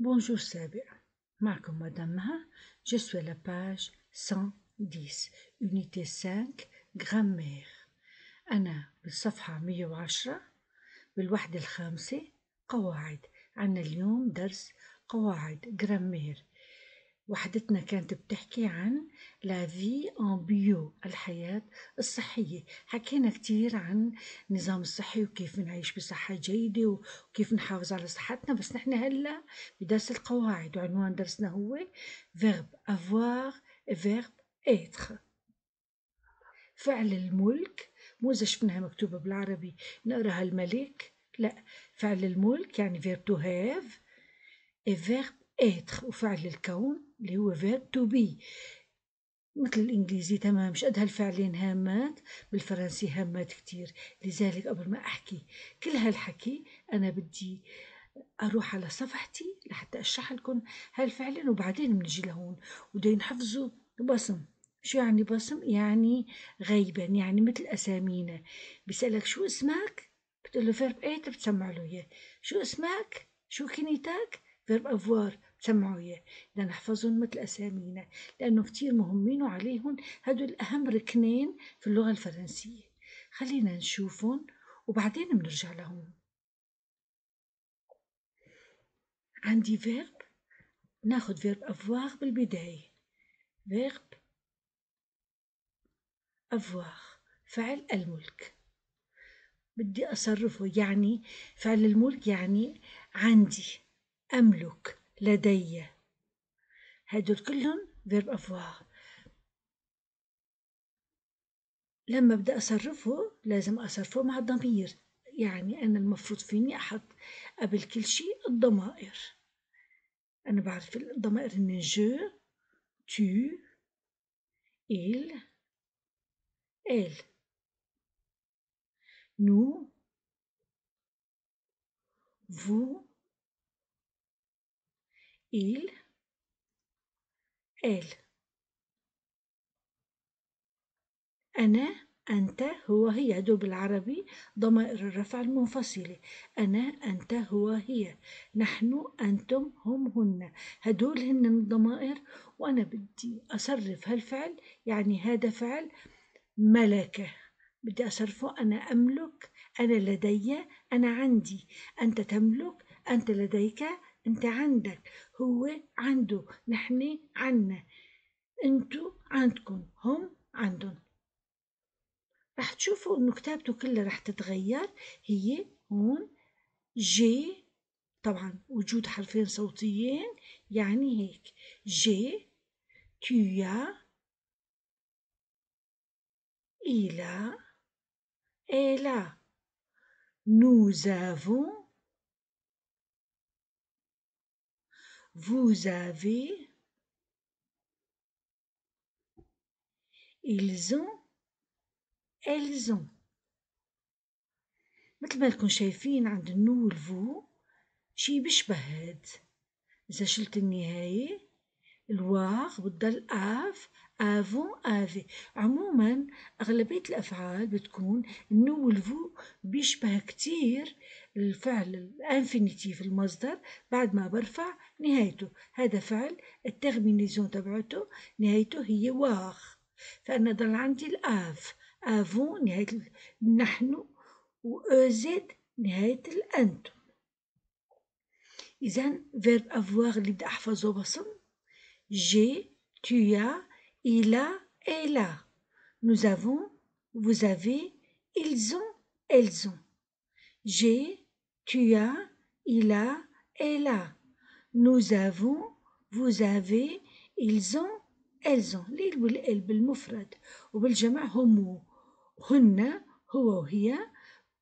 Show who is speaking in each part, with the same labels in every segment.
Speaker 1: Bonjour Sabia, معكم مدام مها je suis à la page 110 unité 5 grammaire أنا بالصفحة 110 بالوحدة الخامسة قواعد عنا اليوم درس قواعد جرامير وحدتنا كانت بتحكي عن لا في ان بيو الحياة الصحية حكينا كتير عن النظام الصحي وكيف نعيش بصحة جيدة وكيف نحافظ على صحتنا بس نحن هلا بدرس القواعد وعنوان درسنا هو فيرب افوار فيرب ايتر فعل الملك مو إذا شفناها مكتوبة بالعربي نقراها الملك لا فعل الملك يعني فيرب تو هاف فيرب إيتخ وفعل الكون اللي هو فيرب تو بي مثل الإنجليزي تمام مش قد هالفعلين هامات بالفرنسي هامات كتير لذلك قبل ما أحكي كل هالحكي أنا بدي أروح على صفحتي لحتى أشرح لكم هالفعلين وبعدين بنجي لهون وبدي حفظوا بصم شو يعني بصم؟ يعني غيبا يعني مثل أسامينا بيسألك شو اسمك؟ بتقول له فيرب ايت بتسمع له إياه شو اسمك؟ شو كنيتك؟ فيرب افوار سمعوا إياه بدنا نحفظهم مثل أسامينا لأنه كتير مهمين وعليهم هدول أهم ركنين في اللغة الفرنسية خلينا نشوفهم وبعدين بنرجع لهون عندي فيرب ناخد فيرب افواغ بالبداية فيرب افواغ فعل الملك بدي أصرفه يعني فعل الملك يعني عندي أملك لدي هدول كلهم فيرب أفواغ لما بدي أصرفه لازم أصرفه مع الضمير يعني أنا المفروض فيني أحط قبل كل شيء الضمائر أنا بعرف الضمائر من جو tu il elle nous vous il, elle أنا أنت هو هي دوب بالعربي ضمائر الرفع المنفصلة أنا أنت هو هي نحن أنتم هم هن هدول هن الضمائر وأنا بدي أصرف هالفعل يعني هذا فعل ملكة بدي أصرفه أنا أملك أنا لدي أنا عندي أنت تملك أنت لديك انت عندك هو عنده نحن عنا انتو عندكم هم عندهم رح تشوفوا انه كتابته كلها رح تتغير هي هون جي طبعا وجود حرفين صوتيين يعني هيك جي تيا إلى إلى نوزافون Vous avez. Ils ont. Elles ont. مثل ما تكون شايفين عند النول فو شي بيشبه هاد إذا شلت النهاية الواغ بتضل آف افون افي عموما أغلبية الأفعال بتكون النو والفو بيشبه كتير الفعل الانفينيتيف المصدر بعد ما برفع نهايته هذا فعل التغمينيزون تبعته نهايته هي واخ فأنا ضل عندي الآف افون نهاية نحن وأوزد e نهاية الأنتم إذا فيرب أفواغ اللي بدي أحفظه بصم جي tu as Il a, elle a. Nous avons, vous avez, ils ont, elles ont. J'ai, tu as, il a, elle a. Nous avons, vous avez, ils ont, elles ont. الإل والإل بالمفرد وبالجمع هم هن هو وهي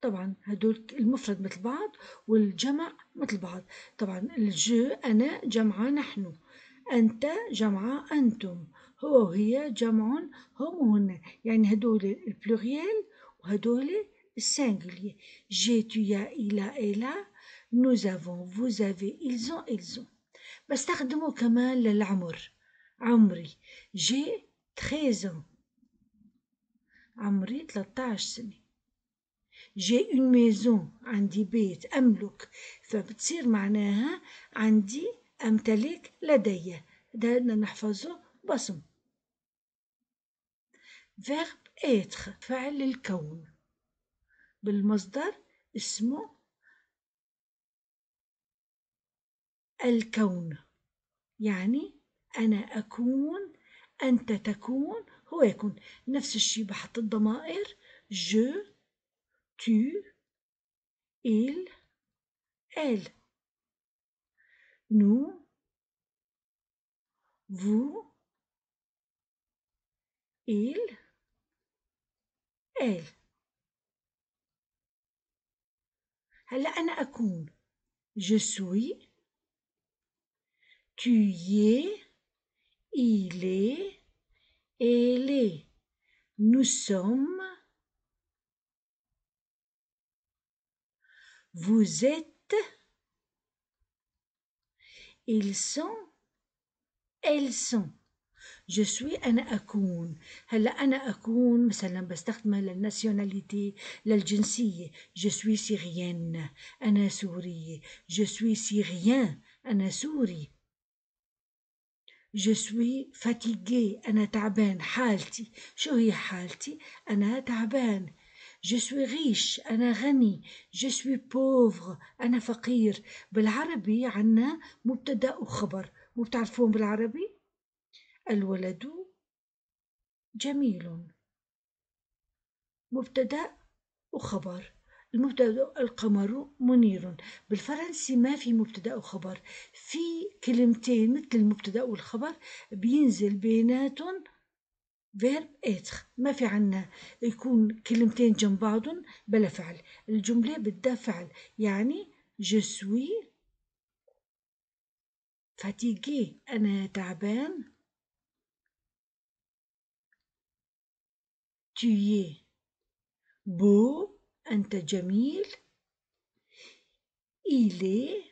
Speaker 1: طبعا هدول المفرد مثل بعض والجمع مثل بعض طبعا الجو أنا جمعة نحن أنت جمعة أنتم هو هي جمع هم هن يعني هدول البلوريال وهدول السنجلير جي tu يا إلى إلى nous avons vous avez ils ont ils ont بستخدمه كمان للعمر عمري جي 13 ans عمري 13 سنه جي اون ميزون عندي بيت املك فبتصير معناها عندي امتلك لدي ده نحفظه بصم فيرب être فعل الكون بالمصدر اسمه الكون يعني أنا أكون أنت تكون هو يكون نفس الشيء بحط الضمائر je تو إل إل نو vous il je suis tu y es il est elle est nous sommes vous êtes ils sont elles sont جو سوي انا اكون هلا انا اكون مثلا بستخدمها للناسيوناليتي للجنسيه جو سوي سيريان انا سوريه جو سوي سيريان انا سوري جو سوي فاتيغي انا تعبان حالتي شو هي حالتي انا تعبان جو سوي riche, أنا غني جو سوي بوفر أنا فقير بالعربي عنا مبتدأ وخبر مو بتعرفون بالعربي؟ الولد جميل مبتدأ وخبر المبتدأ القمر منير بالفرنسي ما في مبتدأ وخبر في كلمتين مثل المبتدأ والخبر بينزل بيناتهم فيرب اتر ما في عنا يكون كلمتين جنب بعضهم بلا فعل الجملة بدها فعل يعني جسوي فاتيكي فاتيجي أنا تعبان Tu es beau, أنت جميل. Il est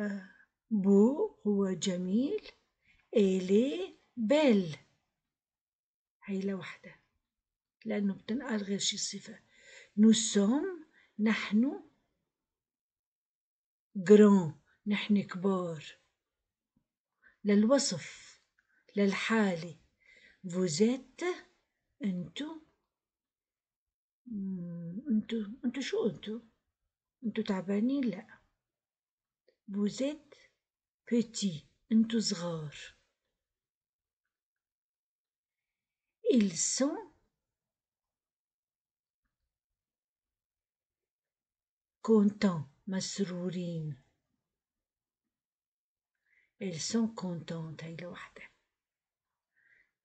Speaker 1: euh, beau هو جميل. Elle est belle. عيلة لأنه بتنقال غير شي صفة. Nous sommes نحن grand نحن كبار للوصف للحالة Vous êtes un tout. Hmm, tout un un un vous êtes petit tout صغار ils sont contents مسرورين ils sont contents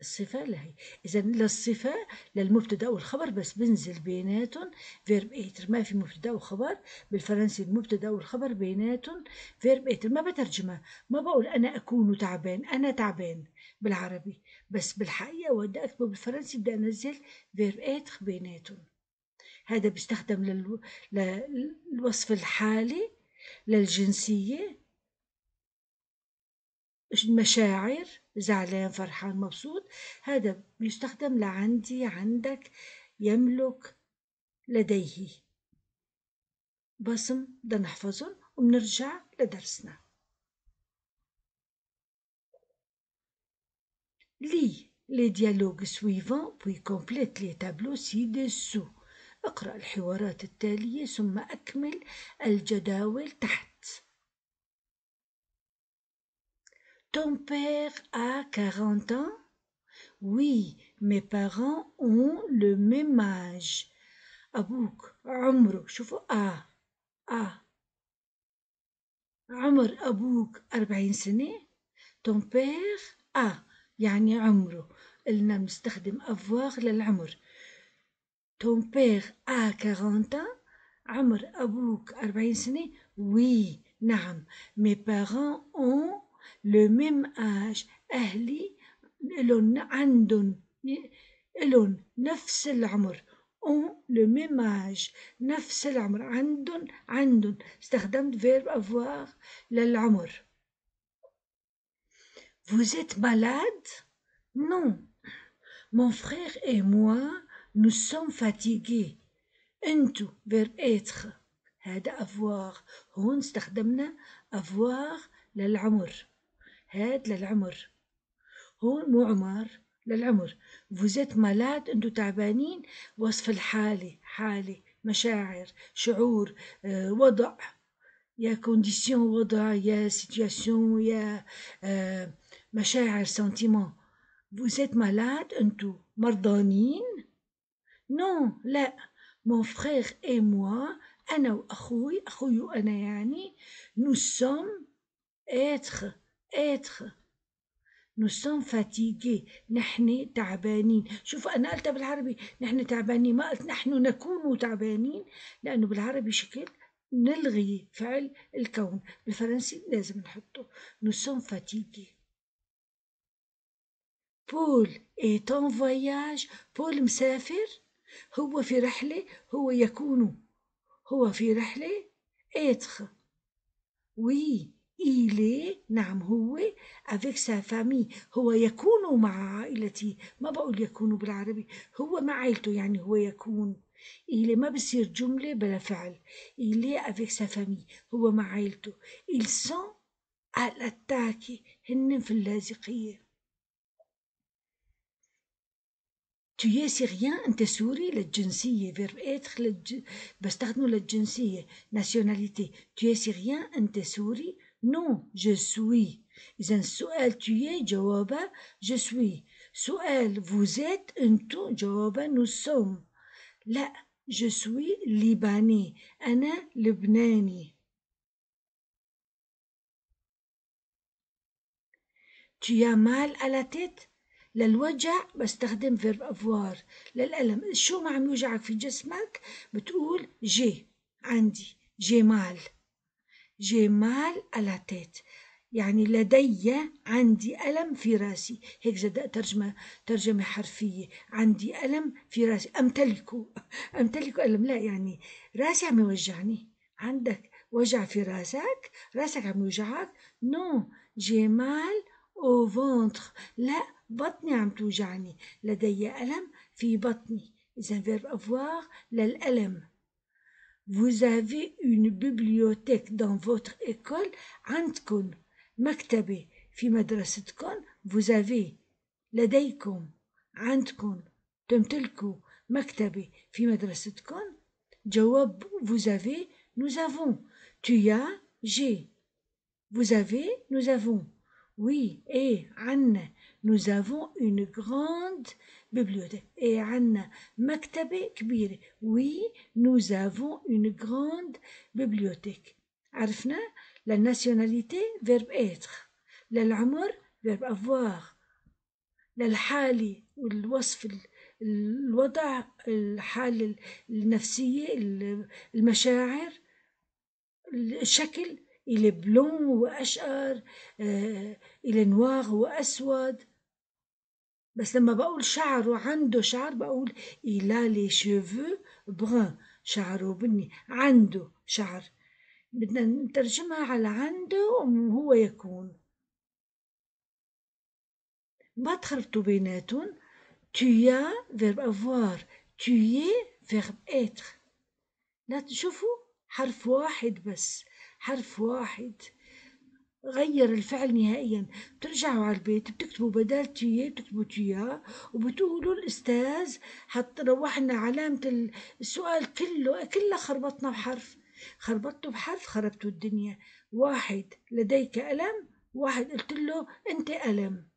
Speaker 1: الصفة لهي إذا للصفة للمبتدأ والخبر بس بنزل بيناتهم فيرب ايتر ما في مبتدأ وخبر بالفرنسي المبتدأ والخبر بيناتهم فيرب ايتر ما بترجمها ما بقول أنا أكون تعبان أنا تعبان بالعربي بس بالحقيقة وأدي أكتبه بالفرنسي بدي أنزل فيرب ايتر بيناتهم هذا بيستخدم للو... للوصف الحالي للجنسية المشاعر زعلان فرحان مبسوط هذا بيستخدم لعندي عندك يملك لديه بصم ده نحفظهم وبنرجع لدرسنا لي لي dialogues سويفون بوي كومبليت لي تابلو سي دسو اقرأ الحوارات التالية ثم أكمل الجداول تحت Ton père a 40 ans Oui, mes parents ont le même âge. Abouk, Amro, شوفوا A. A. عمر abouk, 40 سنة ton père a يعني عمره pas نستخدم avoir للعمر ton père a 40 ans عمر abouk, 40 سنة oui نعم mes parents ont le même âge, ahli, نفس ont le même âge نفس العمر Andon le verbe avoir l'amour Vous êtes malade Non. Mon frère et moi, nous sommes fatigués. tout, verbe être. C'est avoir. avons utilisé avoir âge. هاد للعمر هون مو عمر للعمر فوزيت مالات انتو تعبانين وصف الحالة حالة مشاعر شعور آه، وضع يا كونديسيون وضع يا سيتياسيون يا آه، مشاعر سنتيمون فوزيت مالات انتو مرضانين نو لا مون فخيغ اي موا انا واخوي اخوي وانا يعني نو سوم être être nous sommes fatigués نحن تعبانين شوف أنا قلتها بالعربي نحن تعبانين ما قلت نحن نكون تعبانين لأنه بالعربي شكل نلغي فعل الكون بالفرنسي لازم نحطه nous sommes fatigués بول est en voyage بول مسافر هو في رحلة هو يكون هو في رحلة être oui إلي إيه نعم هو avec sa famille هو يكون مع عائلتي ما بقول يكون بالعربي هو مع عائلته يعني هو يكون إلي إيه ما بصير جملة بلا فعل إلي إيه avec sa famille هو مع عائلته ils sont à l'attaque هن في اللاذقية Tu es syrien, أنت سوري للجنسية فيرب être للج... بستخدمه للجنسية nationalité. Tu es syrien, أنت سوري نو جو سوي إذا السؤال تي جوابا جوابه سوي سؤال فوزيت انتو أنتم جوابه نو سوم لا جو سوي لباني أنا لبناني. Tu as mal à la tête? للوجع بستخدم فيرب افوار للألم شو ما عم يوجعك في جسمك بتقول جي عندي جي مال جمال تيت يعني لدي عندي ألم في راسي هيك جد ترجمة ترجمة حرفية عندي ألم في راسي أمتلكه أمتلكه ألم لا يعني راسي عم يوجعني عندك وجع في راسك راسك عم يوجعك نو جمال او فونتر لا بطني عم توجعني لدي ألم في بطني إذا فيرب أفواغ للألم Vous avez une bibliothèque dans votre école Antkun Maktabe fi vous avez la Antkun تمتلكوا Maktabe fi مدرستكم Jawab, vous avez nous avons tu as j'ai vous avez nous avons oui et Anne, nous avons une grande bibliothèque et عندنا مكتبة كبيرة oui nous avons une grande bibliothèque عرفنا la nationalité verbe être للعمر verbe avoir للحالة والوصف الوضع الحالة النفسية المشاعر الشكل إلي بلون وأشقر إلي نواغ وأسود بس لما بقول شعره عنده شعر بقول إلا لي les cheveux شعره بني عنده شعر بدنا نترجمها على عنده وهو يكون ما تخلطوا بيناتهم tu فيرب verbe avoir tu es verbe être لا تشوفوا حرف واحد بس حرف واحد غير الفعل نهائيا بترجعوا على البيت بتكتبوا بدال تي بتكتبوا تيا وبتقولوا الاستاذ حط روحنا علامة السؤال كله كله خربطنا بحرف خربطته بحرف خربتوا الدنيا واحد لديك ألم واحد قلت له أنت ألم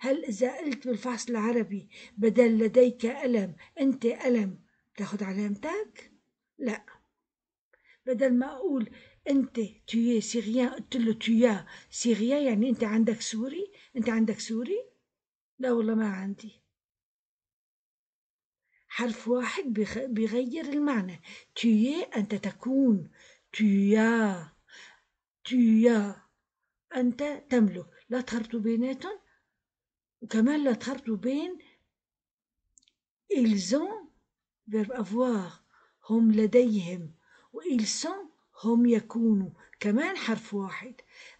Speaker 1: هل إذا قلت بالفحص العربي بدل لديك ألم أنت ألم تاخذ علامتك؟ لأ بدل ما أقول انت تيي سوريان قلت له تيا سيريا يعني انت عندك سوري انت عندك سوري لا والله ما عندي حرف واحد بيغير المعنى تيي انت تكون تيا تيا انت تملك لا تخرطوا بيناتهم وكمان لا تخرطوا بين ils ont verbe avoir هم لديهم و ils sont هم يكونوا كمان حرف واحد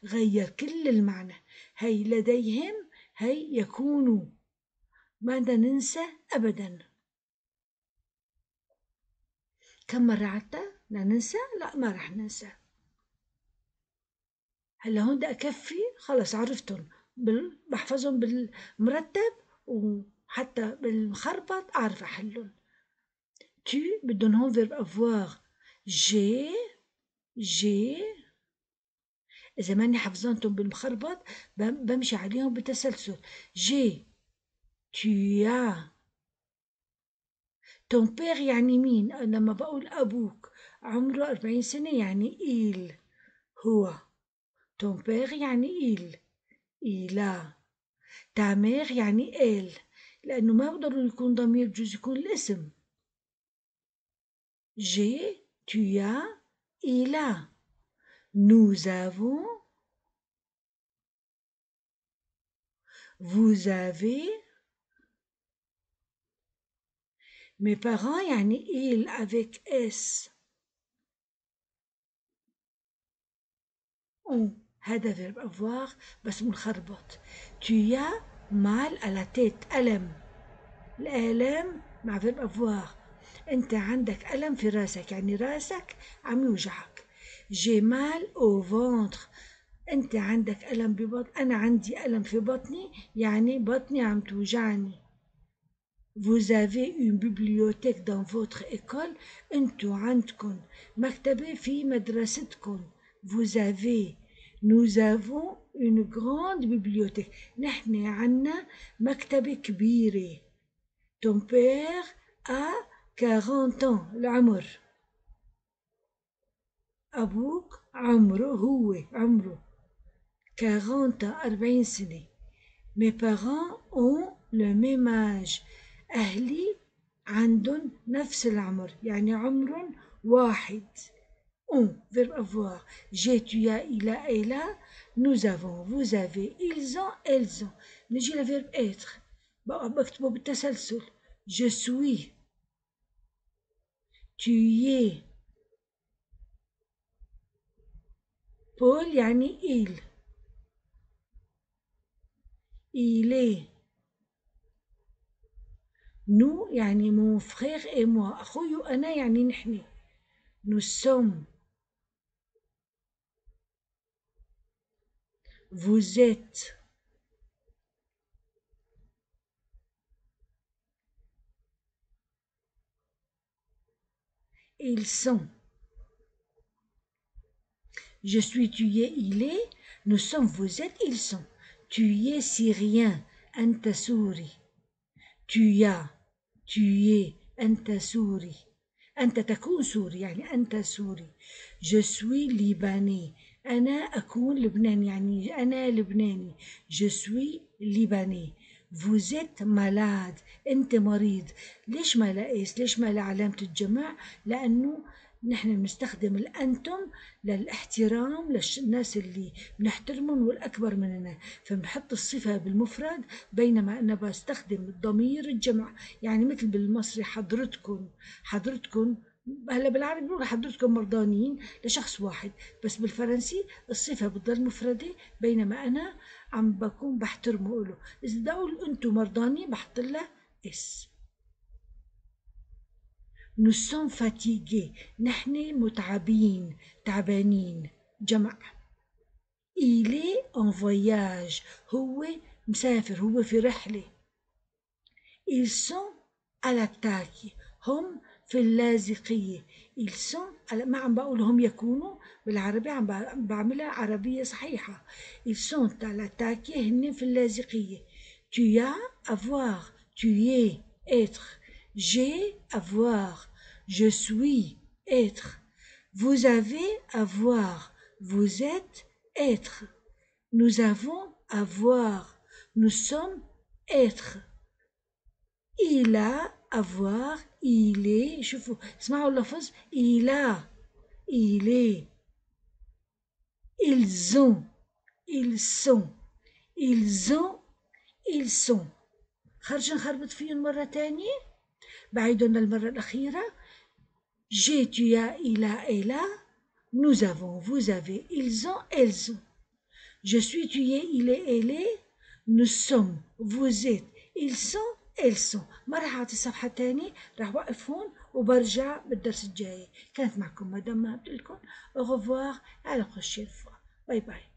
Speaker 1: غير كل المعنى هي لديهم هي يكونوا ما ننسى أبدا كم مرة عدتها؟ بدنا ننسى؟ لا ما رح ننسى هلا هون بدي أكفي خلص عرفتهم بال... بحفظهم بالمرتب وحتى بالمخربط أعرف أحلهم تي بدهم هون فيرب افواغ جي جي إذا ماني حافظانتهم بالمخربط بمشي عليهم بتسلسل جي تيا تون بير يعني مين لما بقول أبوك عمره أربعين سنة يعني إيل هو تون بير يعني إيل إيلا تامير يعني إيل لأنه ما بقدروا يكون ضمير بجوز يكون الاسم جي تيا il a. Nous avons. Vous avez. Mes parents, il avec S. On. هذا verbe avoir mon منخربط tu as mal à la tête alem. L'alem, ma verbe avoir أنت عندك ألم في راسك يعني راسك عم يوجعك جي مال أو فونتر أنت عندك ألم ببطن أنا عندي ألم في بطني يعني بطني عم توجعني Vous avez une bibliothèque dans votre école أنتو عندكم مكتبة في مدرستكم Vous avez Nous avons une grande bibliothèque نحن عنا مكتبة كبيرة Ton père a quarante ans l'amour. Abouk, عمره هو عمره 40 ans 40 séné. Mes parents ont le même âge Ahli, Andon, Nafs, l'amour. Yani, wahid. on verbe avoir j'ai tu as il a elle a nous avons vous avez ils ont elles ont نجي j'ai être verbe être. je suis tu y es. Paul yani il. Il est. Nous yani mon frère et moi. Nous sommes. Vous êtes. ils sont. Je suis tué il est, nous sommes, vous êtes, ils sont. Tu es syrien, souri Tu as, tu es, un Entatakunsuri, souris. Je suis libanais. Ana akun libnani, yani Je suis libanais. فوزيت مالاد انت مريض ليش ما لقيس ليش ما لعلامة الجمع لانه نحن بنستخدم الأنتم للاحترام للناس اللي بنحترمهم والأكبر مننا فبنحط الصفة بالمفرد بينما أنا بستخدم الضمير الجمع يعني مثل بالمصري حضرتكم حضرتكم هلا بالعربي بنقول حضرتكم مرضانين لشخص واحد بس بالفرنسي الصفة بتضل مفردة بينما أنا عم بكون بحترمه له إذا دول أنتم مرضاني بحط لها اس نسون فاتيجي نحن متعبين تعبانين جمع إلي اون فواياج هو مسافر هو في رحلة ils sont à l'attaque هم في اللاذقية إلسون ما عم بقول هم يكونوا بالعربي عم بعملها عربية صحيحة إلسون sont à هن في اللاذقية tu as avoir tu es être j'ai avoir je suis être vous avez avoir vous êtes être nous avons avoir nous sommes être il a avoir, il est, je اسمعوا Il a, il est ils ont ils sont ils ont ils sont bah, j'ai tu as il a elle a, nous avons vous avez ils ont elles ont je suis tu il est elle est nous sommes vous êtes ils sont السو ما راح اعطي صفحه تاني راح وقف هون وبرجع بالدرس الجاي كانت معكم مدام ما قلت لكم على بروشين باي باي